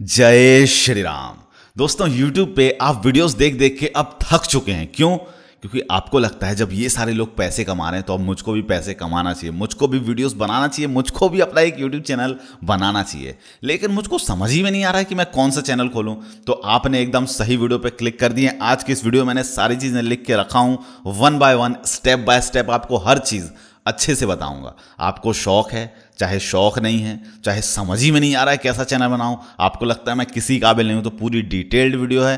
जय श्री राम दोस्तों YouTube पे आप वीडियोस देख देख के अब थक चुके हैं क्यों क्योंकि आपको लगता है जब ये सारे लोग पैसे कमा रहे हैं तो अब मुझको भी पैसे कमाना चाहिए मुझको भी वीडियोस बनाना चाहिए मुझको भी अपना एक यूट्यूब चैनल बनाना चाहिए लेकिन मुझको समझ ही में नहीं आ रहा है कि मैं कौन सा चैनल खोलूं तो आपने एकदम सही वीडियो पर क्लिक कर दिए आज की इस वीडियो में मैंने सारी चीज़ें लिख के रखा हूँ one by one step by step आपको हर चीज़ अच्छे से बताऊंगा आपको शौक है चाहे शौक नहीं है चाहे समझ ही में नहीं आ रहा है कैसा चैनल बनाऊं आपको लगता है मैं किसी काबिल नहीं हूं तो पूरी डिटेल्ड वीडियो है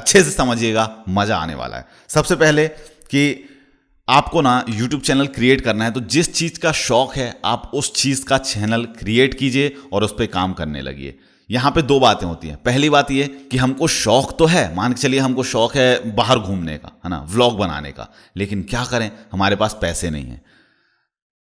अच्छे से समझिएगा मज़ा आने वाला है सबसे पहले कि आपको ना YouTube चैनल क्रिएट करना है तो जिस चीज़ का शौक है आप उस चीज़ का चैनल क्रिएट कीजिए और उस पर काम करने लगिए यहाँ पे दो बातें होती हैं पहली बात ये कि हमको शौक तो है मान के चलिए हमको शौक है बाहर घूमने का है ना व्लॉग बनाने का लेकिन क्या करें हमारे पास पैसे नहीं हैं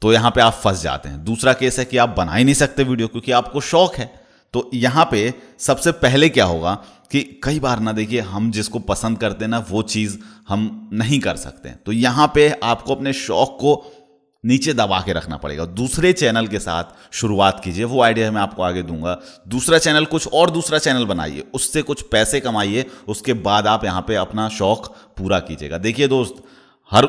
तो यहाँ पे आप फंस जाते हैं दूसरा केस है कि आप बना ही नहीं सकते वीडियो क्योंकि आपको शौक है तो यहाँ पे सबसे पहले क्या होगा कि कई बार ना देखिए हम जिसको पसंद करते हैं ना वो चीज़ हम नहीं कर सकते तो यहाँ पे आपको अपने शौक को नीचे दबा के रखना पड़ेगा दूसरे चैनल के साथ शुरुआत कीजिए वो आइडिया मैं आपको आगे दूंगा दूसरा चैनल कुछ और दूसरा चैनल बनाइए उससे कुछ पैसे कमाइए उसके बाद आप यहाँ पे अपना शौक पूरा कीजिएगा देखिए दोस्त हर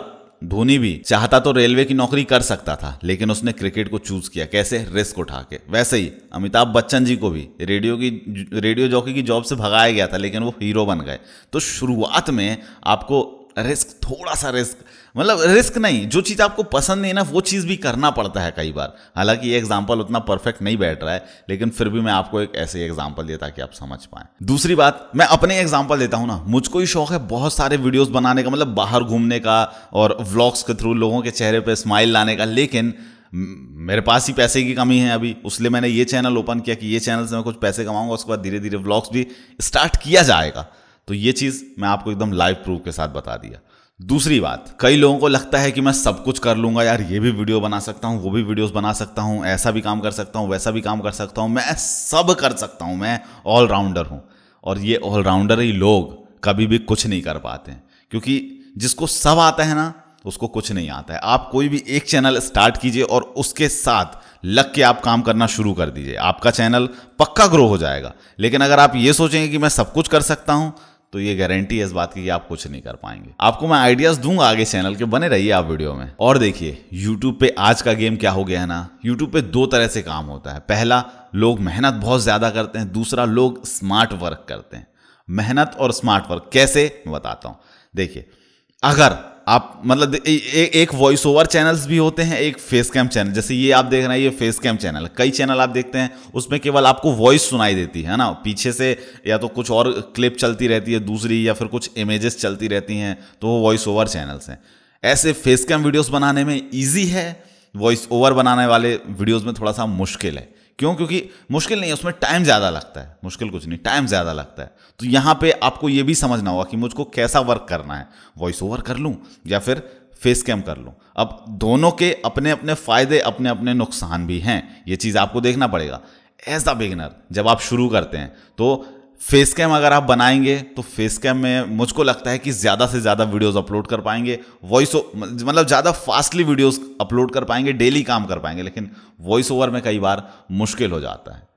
धोनी भी चाहता तो रेलवे की नौकरी कर सकता था लेकिन उसने क्रिकेट को चूज किया कैसे रिस्क उठा के वैसे ही अमिताभ बच्चन जी को भी रेडियो की रेडियो जॉकी की जॉब से भगाया गया था लेकिन वो हीरो बन गए तो शुरुआत में आपको रिस्क थोड़ा सा रिस्क मतलब रिस्क नहीं जो चीज़ आपको पसंद नहीं ना वो चीज़ भी करना पड़ता है कई बार हालांकि ये एग्जाम्पल उतना परफेक्ट नहीं बैठ रहा है लेकिन फिर भी मैं आपको एक ऐसे एग्जाम्पल दिया ताकि आप समझ पाए दूसरी बात मैं अपने एग्जाम्पल देता हूँ ना मुझको ही शौक है बहुत सारे वीडियोज़ बनाने का मतलब बाहर घूमने का और व्लॉग्स के थ्रू लोगों के चेहरे पर स्माइल लाने का लेकिन मेरे पास ही पैसे की कमी है अभी उसलिए मैंने ये चैनल ओपन किया कि ये चैनल से मैं कुछ पैसे कमाऊंगा उसके बाद धीरे धीरे व्लॉग्स भी स्टार्ट किया जाएगा तो ये चीज़ मैं आपको एकदम लाइव प्रूफ के साथ बता दिया दूसरी बात कई लोगों को लगता है कि मैं सब कुछ कर लूंगा यार ये भी वीडियो बना सकता हूँ वो भी वीडियोस बना सकता हूँ ऐसा भी काम कर सकता हूँ वैसा भी काम कर सकता हूँ मैं सब कर सकता हूँ मैं ऑलराउंडर हूँ और ये ऑलराउंडर ही लोग कभी भी कुछ नहीं कर पाते क्योंकि जिसको सब आता है ना उसको कुछ नहीं आता है आप कोई भी एक चैनल स्टार्ट कीजिए और उसके साथ लग के आप काम करना शुरू कर दीजिए आपका चैनल पक्का ग्रो हो जाएगा लेकिन अगर आप ये सोचेंगे कि मैं सब कुछ कर सकता हूँ तो ये गारंटी है इस बात की आप कुछ नहीं कर पाएंगे आपको मैं आइडियाज दूंगा आगे चैनल के बने रहिए आप वीडियो में और देखिए यूट्यूब पे आज का गेम क्या हो गया है ना यूट्यूब पे दो तरह से काम होता है पहला लोग मेहनत बहुत ज्यादा करते हैं दूसरा लोग स्मार्ट वर्क करते हैं मेहनत और स्मार्ट वर्क कैसे मैं बताता हूं देखिए अगर आप मतलब ए, ए, एक वॉइस ओवर चैनल्स भी होते हैं एक फेस कैम चैनल जैसे ये आप देख रहे हैं ये फेस कैम चैनल कई चैनल आप देखते हैं उसमें केवल आपको वॉइस सुनाई देती है ना पीछे से या तो कुछ और क्लिप चलती रहती है दूसरी या फिर कुछ इमेजेस चलती रहती हैं तो वो वॉइस ओवर चैनल्स हैं ऐसे फेस कैम वीडियोज़ बनाने में ईजी है वॉइस ओवर बनाने वाले वीडियोज़ में थोड़ा सा मुश्किल है क्यों क्योंकि मुश्किल नहीं है उसमें टाइम ज़्यादा लगता है मुश्किल कुछ नहीं टाइम ज़्यादा लगता है तो यहाँ पे आपको ये भी समझना होगा कि मुझको कैसा वर्क करना है वॉइस ओवर कर लूँ या फिर फेस कैम कर लूँ अब दोनों के अपने अपने फ़ायदे अपने अपने नुकसान भी हैं ये चीज़ आपको देखना पड़ेगा एज अ बिगिनर जब आप शुरू करते हैं तो फेस कैम अगर आप बनाएंगे तो फेस कैम में मुझको लगता है कि ज़्यादा से ज़्यादा वीडियोस अपलोड कर पाएंगे वॉइस मतलब ज़्यादा फास्टली वीडियोस अपलोड कर पाएंगे डेली काम कर पाएंगे लेकिन वॉइस ओवर में कई बार मुश्किल हो जाता है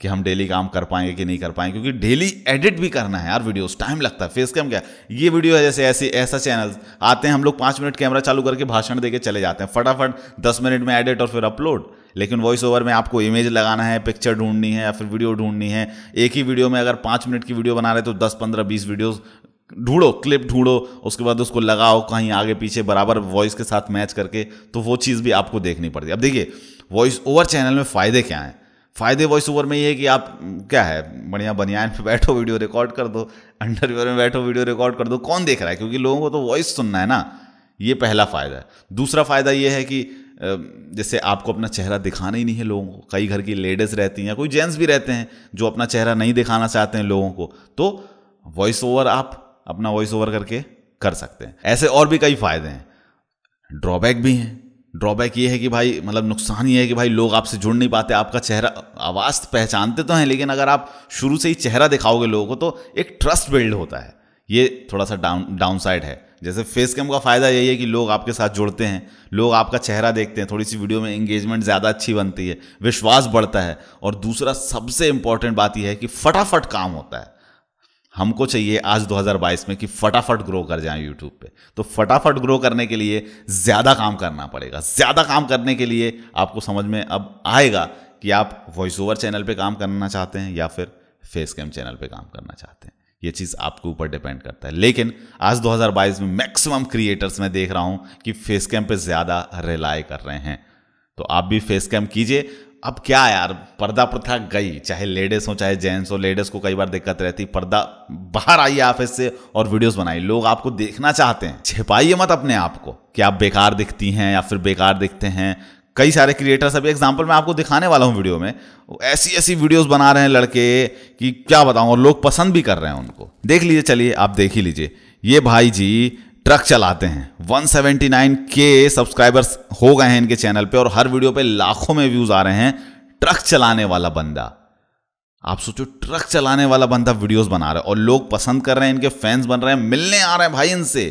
कि हम डेली काम कर पाएंगे कि नहीं कर पाएंगे क्योंकि डेली एडिट भी करना है यार वीडियोस टाइम लगता है फेस कैम क्या ये वीडियो है जैसे ऐसे ऐसा चैनल आते हैं हम लोग पाँच मिनट कैमरा चालू करके भाषण दे के चले जाते हैं फटाफट दस मिनट में एडिट और फिर अपलोड लेकिन वॉइस ओवर में आपको इमेज लगाना है पिक्चर ढूंढनी है या फिर वीडियो ढूंढनी है एक ही वीडियो में अगर पाँच मिनट की वीडियो बना रहे तो दस पंद्रह बीस वीडियोज़ ढूंढो क्लिप ढूंढो उसके बाद उसको लगाओ कहीं आगे पीछे बराबर वॉइस के साथ मैच करके तो वो चीज़ भी आपको देखनी पड़ती है अब देखिए वॉइस ओवर चैनल में फ़ायदे क्या हैं फ़ायदे वॉइस ओवर में ये है कि आप क्या है बढ़िया बनियान पे बैठो वीडियो रिकॉर्ड कर दो अंडरवियर में बैठो वीडियो रिकॉर्ड कर दो कौन देख रहा है क्योंकि लोगों को तो वॉइस सुनना है ना ये पहला फ़ायदा है दूसरा फ़ायदा ये है कि जैसे आपको अपना चेहरा दिखाना ही नहीं है लोगों को कई घर की लेडीज़ रहती हैं कोई जेंट्स भी रहते हैं जो अपना चेहरा नहीं दिखाना चाहते हैं लोगों को तो वॉइस ओवर आप अपना वॉइस ओवर करके कर सकते हैं ऐसे और भी कई फ़ायदे हैं ड्रॉबैक भी हैं ड्रॉबैक ये है कि भाई मतलब नुकसान ये है कि भाई लोग आपसे जुड़ नहीं पाते आपका चेहरा आवाज़ पहचानते तो हैं लेकिन अगर आप शुरू से ही चेहरा दिखाओगे लोगों को तो एक ट्रस्ट बिल्ड होता है ये थोड़ा सा डाउन डाउन साइड है जैसे फेस कैम का फ़ायदा यही है कि लोग आपके साथ जुड़ते हैं लोग आपका चेहरा देखते हैं थोड़ी सी वीडियो में एंगेजमेंट ज़्यादा अच्छी बनती है विश्वास बढ़ता है और दूसरा सबसे इम्पॉर्टेंट बात यह है कि फटाफट काम होता है हमको चाहिए आज 2022 में कि फटाफट ग्रो कर जाएं यूट्यूब पे तो फटाफट ग्रो करने के लिए ज़्यादा काम करना पड़ेगा ज़्यादा काम करने के लिए आपको समझ में अब आएगा कि आप वॉइस ओवर चैनल पे काम करना चाहते हैं या फिर फेस कैम चैनल पे काम करना चाहते हैं ये चीज़ आपके ऊपर डिपेंड करता है लेकिन आज 2022 में मैक्सिमम क्रिएटर्स मैं देख रहा हूं कि फेस कैम पर ज़्यादा रिलाय कर रहे हैं तो आप भी फेस कैम कीजिए अब क्या यार पर्दा प्रथा गई चाहे लेडीज हो चाहे जेंट्स हो लेडीज को कई बार दिक्कत रहती पर्दा बाहर आइए ऑफिस से और वीडियोस बनाइए लोग आपको देखना चाहते हैं छिपाइए मत अपने आप को कि आप बेकार दिखती हैं या फिर बेकार दिखते हैं कई सारे क्रिएटर्स अभी एग्जाम्पल मैं आपको दिखाने वाला हूँ वीडियो में ऐसी ऐसी वीडियोस बना रहे हैं लड़के कि क्या बताऊँ और लोग पसंद भी कर रहे हैं उनको देख लीजिए चलिए आप देख ही लीजिए ये भाई जी ट्रक चलाते हैं 179 के सब्सक्राइबर्स हो गए हैं इनके चैनल पे और हर वीडियो पे लाखों में व्यूज आ रहे हैं ट्रक चलाने वाला बंदा आप सोचो ट्रक चलाने वाला बंदा वीडियोस बना रहा है और लोग पसंद कर रहे हैं इनके फैंस बन रहे हैं मिलने आ रहे हैं भाई इनसे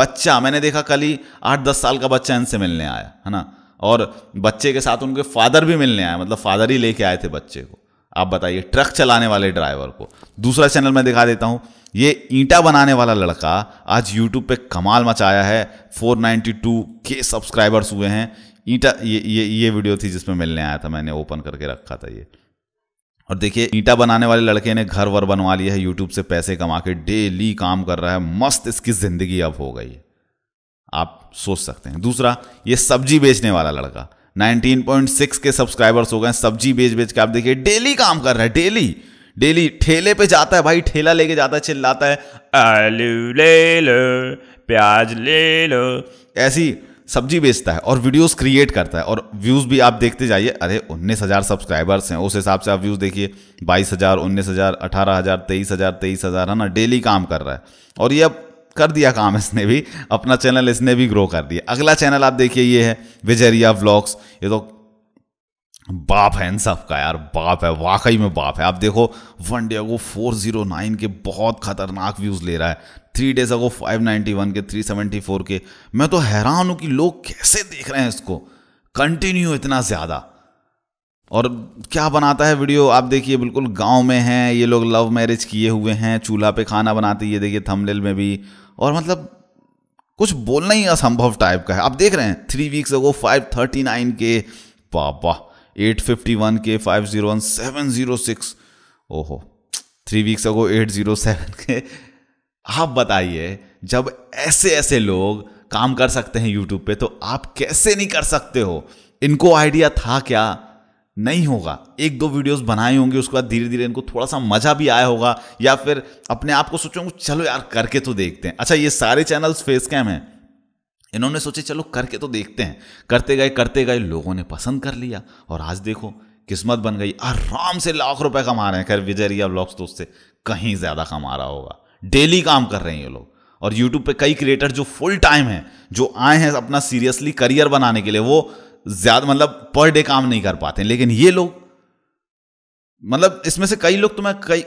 बच्चा मैंने देखा कल ही आठ दस साल का बच्चा इनसे मिलने आया है ना और बच्चे के साथ उनके फादर भी मिलने आए मतलब फादर ही लेके आए थे बच्चे को आप बताइए ट्रक चलाने वाले ड्राइवर को दूसरा चैनल मैं दिखा देता हूँ ये ईंटा बनाने वाला लड़का आज यूट्यूब पे कमाल मचाया है 492 के सब्सक्राइबर्स हुए हैं ईंटा ये ये ये वीडियो थी जिसमें मिलने आया था मैंने ओपन करके रखा था ये और देखिए ईंटा बनाने वाले लड़के ने घर वर बनवा लिया है यूट्यूब से पैसे कमा के डेली काम कर रहा है मस्त इसकी ज़िंदगी अब हो गई है आप सोच सकते हैं दूसरा ये सब्जी बेचने वाला लड़का 19.6 के सब्सक्राइबर्स हो गए सब्जी बेच बेच के आप देखिए डेली काम कर रहा है डेली डेली ठेले पे जाता है भाई ठेला लेके जाता है चिल्लाता है आलू ले लो प्याज ले लो ऐसी सब्जी बेचता है और वीडियोस क्रिएट करता है और व्यूज़ भी आप देखते जाइए अरे उन्नीस हज़ार सब्सक्राइबर्स हैं उस हिसाब से आप व्यूज़ देखिए बाईस हज़ार उन्नीस हज़ार अठारह हज़ार तेईस हज़ार तेईस हज़ार है ना डेली काम कर रहा है और ये अब कर दिया काम इसने भी अपना चैनल इसने भी ग्रो कर दिया अगला चैनल आप देखिए ये है विजरिया व्लॉग्स ये तो बाप है इन सब का यार बाप है वाकई में बाप है आप देखो one day ago four zero nine के बहुत खतरनाक व्यूज़ ले रहा है three days ago five ninety one के थ्री सेवेंटी फोर के मैं तो हैरान हूं कि लोग कैसे देख रहे हैं इसको कंटिन्यू इतना ज़्यादा और क्या बनाता है वीडियो आप देखिए बिल्कुल गांव में हैं ये लोग लव मैरिज किए हुए हैं चूल्हा पे खाना बनाते ये देखिए थंबनेल में भी और मतलब कुछ बोलना ही असंभव टाइप का है आप देख रहे हैं three weeks ago five thirty nine के पापा एट फिफ्टी वन के five zero one seven zero six ओहो three weeks ago eight zero seven के आप बताइए जब ऐसे ऐसे लोग काम कर सकते हैं यूट्यूब पे तो आप कैसे नहीं कर सकते हो इनको आइडिया था क्या नहीं होगा एक दो वीडियोस बनाए होंगे उसके बाद धीरे धीरे इनको थोड़ा सा मजा भी आया होगा या फिर अपने आप को सोचोगे चलो यार करके तो देखते हैं अच्छा ये सारे चैनल्स फेस कैम हैं इन्होंने सोचे चलो करके तो देखते हैं करते गए करते गए लोगों ने पसंद कर लिया और आज देखो किस्मत बन गई आराम से लाख रुपए कमा रहे हैं खैर विजय रिया ब्लॉग्स तो उससे कहीं ज़्यादा कमा रहा होगा डेली काम कर रहे हैं ये लोग और यूट्यूब पे कई क्रिएटर जो फुल टाइम हैं जो आए हैं अपना सीरियसली करियर बनाने के लिए वो ज्यादा मतलब पर डे काम नहीं कर पाते लेकिन ये लोग मतलब इसमें से कई लोग तो मैं कई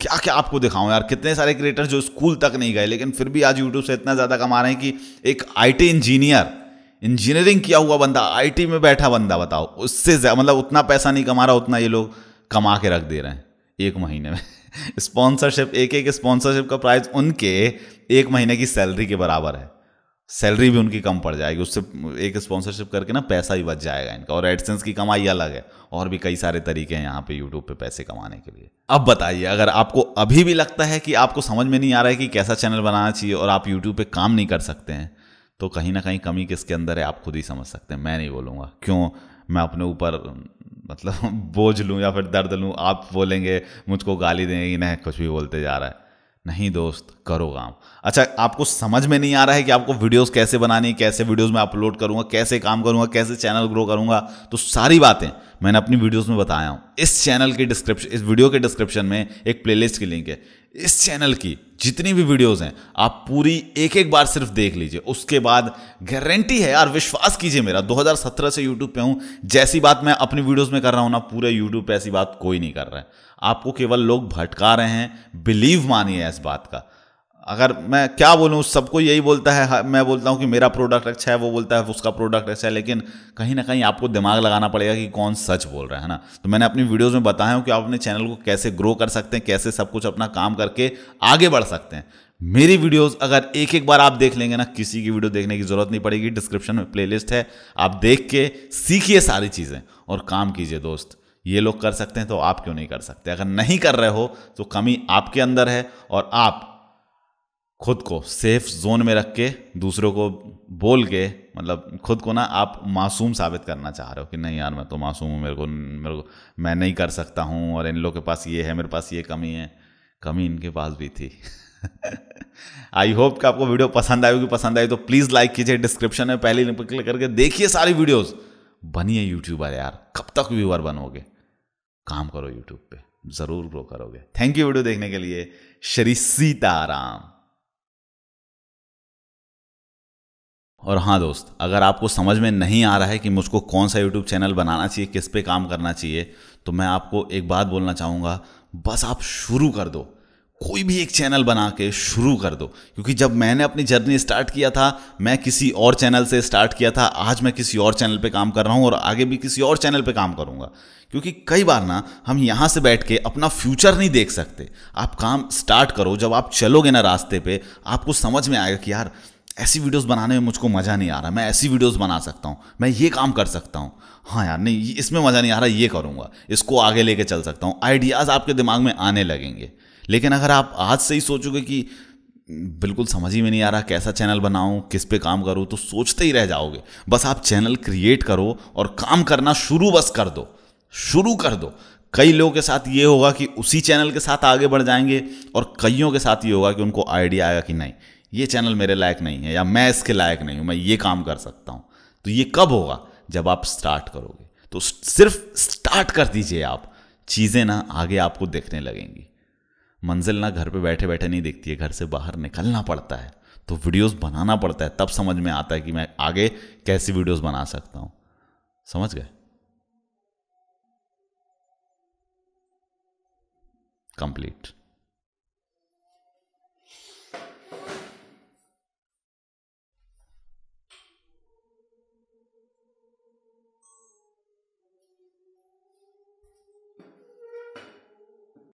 क्या क्या आपको दिखाऊं यार कितने सारे क्रिएटर जो स्कूल तक नहीं गए लेकिन फिर भी आज यूट्यूब से इतना ज़्यादा कमा रहे हैं कि एक आई इंजीनियर इंजीनियरिंग किया हुआ बंदा आई में बैठा बंदा बताओ उससे मतलब उतना पैसा नहीं कमा रहा उतना ये लोग कमा के रख दे रहे हैं एक महीने में स्पॉन्सरशिप एक एक स्पॉन्सरशिप का प्राइस उनके एक महीने की सैलरी के बराबर है सैलरी भी उनकी कम पड़ जाएगी उससे एक स्पॉन्सरशिप करके ना पैसा भी बच जाएगा इनका और एडसेंस की कमाई अलग है और भी कई सारे तरीके हैं यहाँ पे यूट्यूब पे पैसे कमाने के लिए अब बताइए अगर आपको अभी भी लगता है कि आपको समझ में नहीं आ रहा है कि कैसा चैनल बनाना चाहिए और आप यूट्यूब पे काम नहीं कर सकते हैं तो कहीं ना कहीं कमी किसके अंदर है आप खुद ही समझ सकते हैं मैं नहीं बोलूँगा क्यों मैं अपने ऊपर मतलब बोझ लूँ या फिर दर्द लूँ आप बोलेंगे मुझको गाली देंगे कि नहीं कुछ भी बोलते जा रहा है नहीं दोस्त करो काम अच्छा आपको समझ में नहीं आ रहा है कि आपको वीडियोस कैसे बनानी कैसे वीडियोस में अपलोड करूंगा कैसे काम करूंगा कैसे चैनल ग्रो करूंगा तो सारी बातें मैंने अपनी वीडियोस में बताया हूं इस चैनल के डिस्क्रिप्शन इस वीडियो के डिस्क्रिप्शन में एक प्लेलिस्ट की लिंक है इस चैनल की जितनी भी वीडियोस हैं आप पूरी एक एक बार सिर्फ देख लीजिए उसके बाद गारंटी है यार विश्वास कीजिए मेरा 2017 से यूट्यूब पे हूँ जैसी बात मैं अपनी वीडियोस में कर रहा हूँ ना पूरे यूट्यूब पे ऐसी बात कोई नहीं कर रहा है आपको केवल लोग भटका रहे हैं बिलीव मानिए इस बात का अगर मैं क्या बोलूँ सबको यही बोलता है हाँ, मैं बोलता हूँ कि मेरा प्रोडक्ट अच्छा है वो बोलता है उसका प्रोडक्ट अच्छा है लेकिन कहीं ना कहीं आपको दिमाग लगाना पड़ेगा कि कौन सच बोल रहा है ना तो मैंने अपनी वीडियोज़ में बताया हूँ कि आप अपने चैनल को कैसे ग्रो कर सकते हैं कैसे सब कुछ अपना काम करके आगे बढ़ सकते हैं मेरी वीडियोस अगर एक एक बार आप देख लेंगे ना किसी की वीडियो देखने की ज़रूरत नहीं पड़ेगी डिस्क्रिप्शन में प्लेलिस्ट है आप देख के सीखिए सारी चीज़ें और काम कीजिए दोस्त ये लोग कर सकते हैं तो आप क्यों नहीं कर सकते अगर नहीं कर रहे हो तो कमी आपके अंदर है और आप खुद को सेफ जोन में रख के दूसरों को बोल के मतलब खुद को ना आप मासूम साबित करना चाह रहे हो कि नहीं यार मैं तो मासूम हूँ मेरे को मेरे को मैं नहीं कर सकता हूँ और इन लोग के पास ये है मेरे पास ये कमी है कमी इनके पास भी थी आई होप कि आपको वीडियो पसंद आई होगी पसंद आई तो प्लीज़ लाइक कीजिए डिस्क्रिप्शन में पहले लिंक क्लिक करके देखिए सारी वीडियोज़ बनिए यूट्यूबर यार कब तक व्यूअर बनोगे काम करो यूट्यूब पे ज़रूर ग्रो करोगे थैंक यू वीडियो देखने के लिए श्री सीताराम और हाँ दोस्त अगर आपको समझ में नहीं आ रहा है कि मुझको कौन सा यूट्यूब चैनल बनाना चाहिए किस पे काम करना चाहिए तो मैं आपको एक बात बोलना चाहूँगा बस आप शुरू कर दो कोई भी एक चैनल बना के शुरू कर दो क्योंकि जब मैंने अपनी जर्नी स्टार्ट किया था मैं किसी और चैनल से स्टार्ट किया था आज मैं किसी और चैनल पे काम कर रहा हूँ और आगे भी किसी और चैनल पे काम करूँगा क्योंकि कई बार ना हम यहाँ से बैठ के अपना फ्यूचर नहीं देख सकते आप काम स्टार्ट करो जब आप चलोगे ना रास्ते पर आपको समझ में आएगा कि यार ऐसी वीडियोस बनाने में मुझको मज़ा नहीं आ रहा मैं ऐसी वीडियोस बना सकता हूँ मैं ये काम कर सकता हूँ हाँ यार नहीं इसमें मज़ा नहीं आ रहा ये करूँगा इसको आगे लेके चल सकता हूँ आइडियाज़ आपके दिमाग में आने लगेंगे लेकिन अगर आप आज से ही सोचोगे कि बिल्कुल समझ ही में नहीं आ रहा कैसा चैनल बनाऊं किस पे काम करूं तो सोचते ही रह जाओगे बस आप चैनल क्रिएट करो और काम करना शुरू बस कर दो शुरू कर दो कई लोगों के साथ ये होगा कि उसी चैनल के साथ आगे बढ़ जाएंगे और कईयों के साथ ये होगा कि उनको आइडिया आएगा कि नहीं ये चैनल मेरे लायक नहीं है या मैं इसके लायक नहीं हूँ मैं ये काम कर सकता हूँ तो ये कब होगा जब आप स्टार्ट करोगे तो सिर्फ स्टार्ट कर दीजिए आप चीज़ें ना आगे आपको देखने लगेंगी मंजिल ना घर पे बैठे बैठे नहीं देखती है घर से बाहर निकलना पड़ता है तो वीडियोस बनाना पड़ता है तब समझ में आता है कि मैं आगे कैसी वीडियोस बना सकता हूं समझ गए कंप्लीट